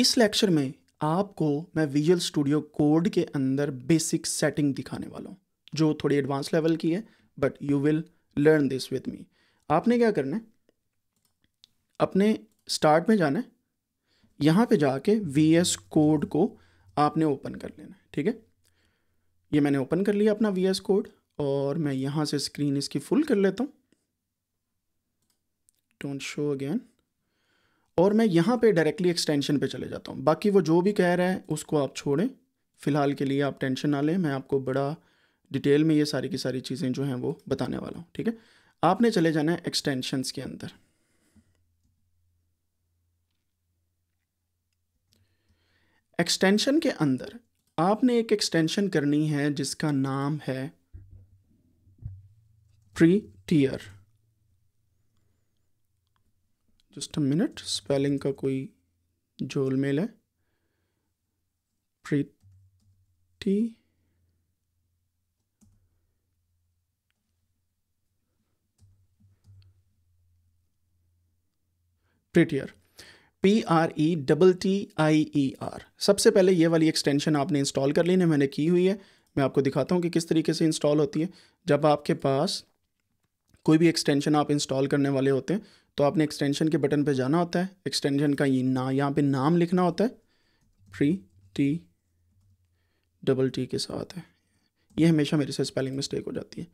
इस लेक्चर में आपको मैं विजुअल स्टूडियो कोड के अंदर बेसिक सेटिंग दिखाने वाला हूँ जो थोड़ी एडवांस लेवल की है but you will learn this with me आपने क्या करना है अपने स्टार्ट में जाना है यहाँ पे जाके वी एस कोड को आपने ओपन कर लेना है ठीक है ये मैंने ओपन कर लिया अपना वी एस कोड और मैं यहाँ से स्क्रीन इसकी फुल कर लेता हूँ डोंट शो अगेन और मैं यहाँ पे डायरेक्टली एक्सटेंशन पे चले जाता हूँ बाकी वो जो भी कह रहा है उसको आप छोड़ें फ़िलहाल के लिए आप टेंशन ना लें मैं आपको बड़ा डिटेल में ये सारी की सारी चीज़ें जो हैं वो बताने वाला हूँ ठीक है आपने चले जाना है एक्सटेंशंस के अंदर एक्सटेंशन के अंदर आपने एक एक्सटेंशन करनी है जिसका नाम है Prettier just a minute spelling का कोई जोल मेल है प्रीति Prettier P R E e double T I E e R सबसे पहले ये वाली एक्सटेंशन आपने इंस्टॉल कर ली है मैंने की हुई है मैं आपको दिखाता हूँ कि किस तरीके से इंस्टॉल होती है जब आपके पास कोई भी एक्सटेंशन आप इंस्टॉल करने वाले होते हैं तो आपने एक्सटेंशन के बटन पे जाना होता है एक्सटेंशन का ये ना यहाँ पे नाम लिखना होता है प्री टी डबल टी के साथ है ये हमेशा मेरे से स्पेलिंग मिस्टेक हो जाती है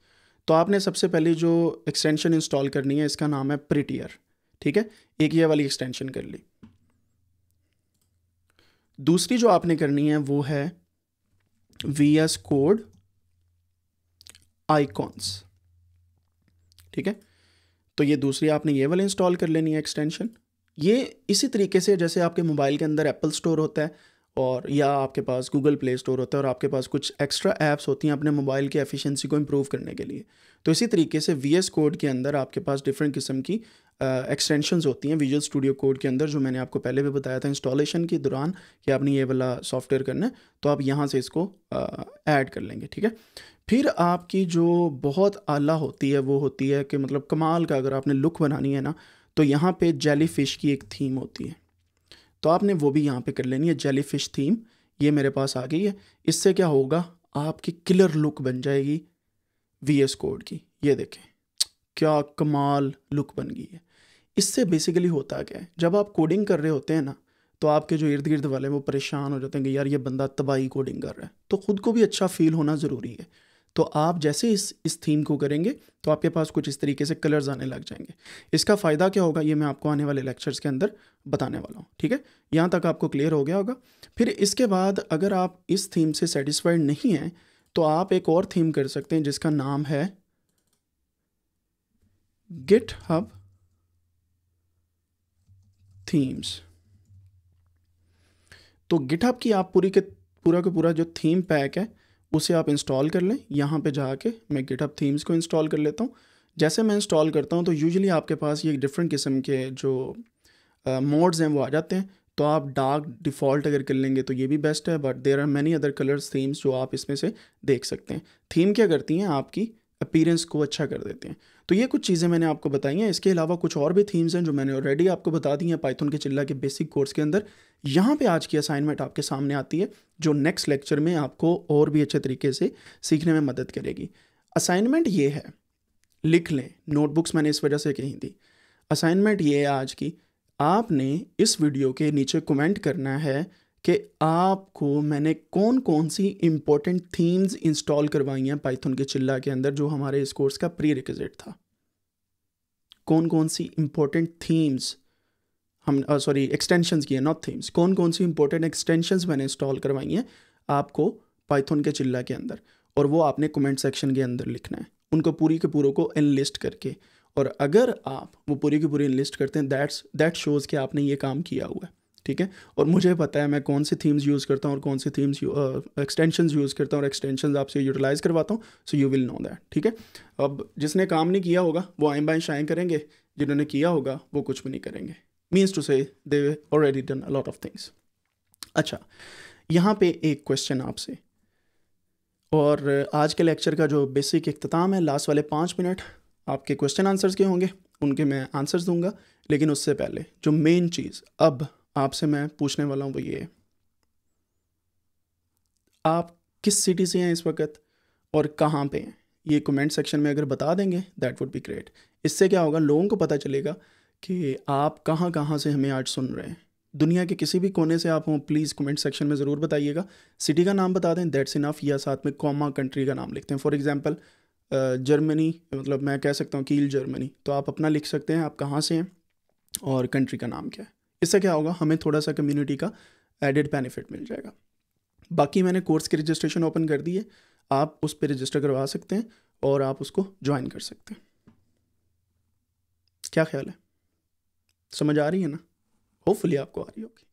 तो आपने सबसे पहले जो एक्सटेंशन इंस्टॉल करनी है इसका नाम है प्रिटियर ठीक है एक ये वाली एक्सटेंशन कर ली दूसरी जो आपने करनी है वो है वी एस कोड आईकॉन्स ठीक है तो ये दूसरी आपने ये वाली इंस्टॉल कर लेनी है एक्सटेंशन ये इसी तरीके से जैसे आपके मोबाइल के अंदर एप्पल स्टोर होता है और या आपके पास गूगल प्ले स्टोर होता है और आपके पास कुछ एक्स्ट्रा ऐप्स होती हैं अपने मोबाइल की एफिशिएंसी को इम्प्रूव करने के लिए तो इसी तरीके से वी एस कोड के अंदर आपके पास डिफरेंट किस्म की एक्सटेंशन uh, होती हैं विजुअल स्टूडियो कोड के अंदर जो मैंने आपको पहले भी बताया था इंस्टॉलेशन के दौरान कि आपने ये वाला सॉफ्टवेयर करना है तो आप यहाँ से इसको ऐड uh, कर लेंगे ठीक है फिर आपकी जो बहुत आला होती है वो होती है कि मतलब कमाल का अगर आपने लुक बनानी है ना तो यहाँ पे जेली फ़िश की एक थीम होती है तो आपने वो भी यहाँ पे कर लेनी है जेली फ़िश थीम ये मेरे पास आ गई है इससे क्या होगा आपकी किलर लुक बन जाएगी वी एस कोड की ये देखें क्या कमाल लुक बन गई है इससे बेसिकली होता क्या है जब आप कोडिंग कर रहे होते हैं ना तो आपके जो इर्द गिर्द वाले वो परेशान हो जाते हैं कि यार ये बंदा तबाही कोडिंग कर रहा है तो ख़ुद को भी अच्छा फील होना ज़रूरी है तो आप जैसे इस इस थीम को करेंगे तो आपके पास कुछ इस तरीके से कलर्स आने लग जाएंगे इसका फ़ायदा क्या होगा ये मैं आपको आने वाले लेक्चर्स के अंदर बताने वाला हूँ ठीक है यहाँ तक आपको क्लियर हो गया होगा फिर इसके बाद अगर आप इस थीम से सेटिस्फाइड नहीं हैं तो आप एक और थीम कर सकते हैं जिसका नाम है गिट हब थीम्स तो हब की आप पूरी के पूरा का पूरा जो थीम पैक है उसे आप इंस्टॉल कर लें यहाँ पे जाके मैं गिटअप थीम्स को इंस्टॉल कर लेता हूँ जैसे मैं इंस्टॉल करता हूँ तो यूजुअली आपके पास ये डिफरेंट किस्म के जो मोड्स हैं वो आ जाते हैं तो आप डार्क डिफ़ॉल्ट अगर कर लेंगे तो ये भी बेस्ट है but there are many other colours themes जो आप इसमें से देख सकते हैं थीम क्या करती हैं आपकी अपीरेंस को अच्छा कर देते हैं तो ये कुछ चीज़ें मैंने आपको बताई हैं इसके अलावा कुछ और भी थीम्स हैं जो मैंने ऑलरेडी आपको बता दी हैं पाइथन के चिल्ला के बेसिक कोर्स के अंदर यहाँ पे आज की असाइनमेंट आपके सामने आती है जो नेक्स्ट लेक्चर में आपको और भी अच्छे तरीके से सीखने में मदद करेगी असाइनमेंट ये है लिख लें नोटबुक्स मैंने इस वजह से कहीं दी असाइनमेंट ये है आज की आपने इस वीडियो के नीचे कमेंट करना है कि आपको मैंने कौन कौन सी इम्पोर्टेंट थीम्स इंस्टॉल करवाई हैं पाइथन के चिल्ला के अंदर जो हमारे इस कोर्स का प्री रिक्विजिट था कौन कौन सी इम्पोर्टेंट थीम्स हम सॉरी एक्सटेंशन की है नॉट थीम्स कौन कौन सी इंपॉर्टेंट एक्सटेंशन मैंने इंस्टॉल करवाई हैं आपको पाइथन के चिल्ला के अंदर और वो आपने कमेंट सेक्शन के अंदर लिखना है उनको पूरी के पूरों को इनलिस्ट करके और अगर आप वो पूरी की पूरी इनलिस्ट करते हैं दैट्स दैट शोज़ कि आपने ये काम किया हुआ है ठीक है और मुझे पता है मैं कौन सी थीम्स यूज़ करता हूँ और कौन सी थीम्स एक्सटेंशन यूज़ करता हूँ और एक्सटेंशन आपसे यूटिलाइज़ करवाता हूँ so you will know that ठीक है अब जिसने काम नहीं किया होगा वो आएँ बाएँ शाएँ करेंगे जिन्होंने किया होगा वो कुछ भी नहीं करेंगे means to say they already done a lot of things अच्छा यहाँ पे एक क्वेश्चन आपसे और आज के लेक्चर का जो बेसिक अख्ताम है लास्ट वाले पाँच मिनट आपके क्वेश्चन आंसर्स के होंगे उनके मैं आंसर्स दूंगा लेकिन उससे पहले जो मेन चीज़ अब आपसे मैं पूछने वाला हूँ वो ये आप किस सिटी से हैं इस वक्त और कहाँ पे हैं ये कमेंट सेक्शन में अगर बता देंगे दैट वुड बी ग्रेट इससे क्या होगा लोगों को पता चलेगा कि आप कहाँ कहाँ से हमें आज सुन रहे हैं दुनिया के किसी भी कोने से आप हों प्लीज़ कमेंट सेक्शन में ज़रूर बताइएगा सिटी का नाम बता दें दैट्स इनफ या साथ में कॉमा कंट्री का नाम लिखते हैं फॉर एग्ज़ाम्पल जर्मनी मतलब मैं कह सकता हूँ कील जर्मनी तो आप अपना लिख सकते हैं आप कहाँ से हैं और कंट्री का नाम क्या है इससे क्या होगा हमें थोड़ा सा कम्युनिटी का एडेड बेनिफिट मिल जाएगा बाकी मैंने कोर्स की रजिस्ट्रेशन ओपन कर दी है आप उस पर रजिस्टर करवा सकते हैं और आप उसको ज्वाइन कर सकते हैं क्या ख्याल है समझ आ रही है ना होपफुली आपको आ रही होगी